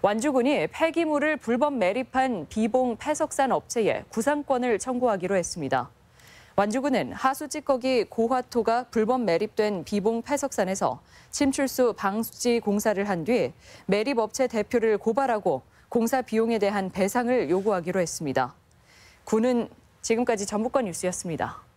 완주군이 폐기물을 불법 매립한 비봉 폐석산 업체에 구상권을 청구하기로 했습니다. 완주군은 하수찌꺼기 고화토가 불법 매립된 비봉 폐석산에서 침출수 방수지 공사를 한 뒤 매립업체 대표를 고발하고 공사 비용에 대한 배상을 요구하기로 했습니다. 군은 지금까지 전북권 뉴스였습니다.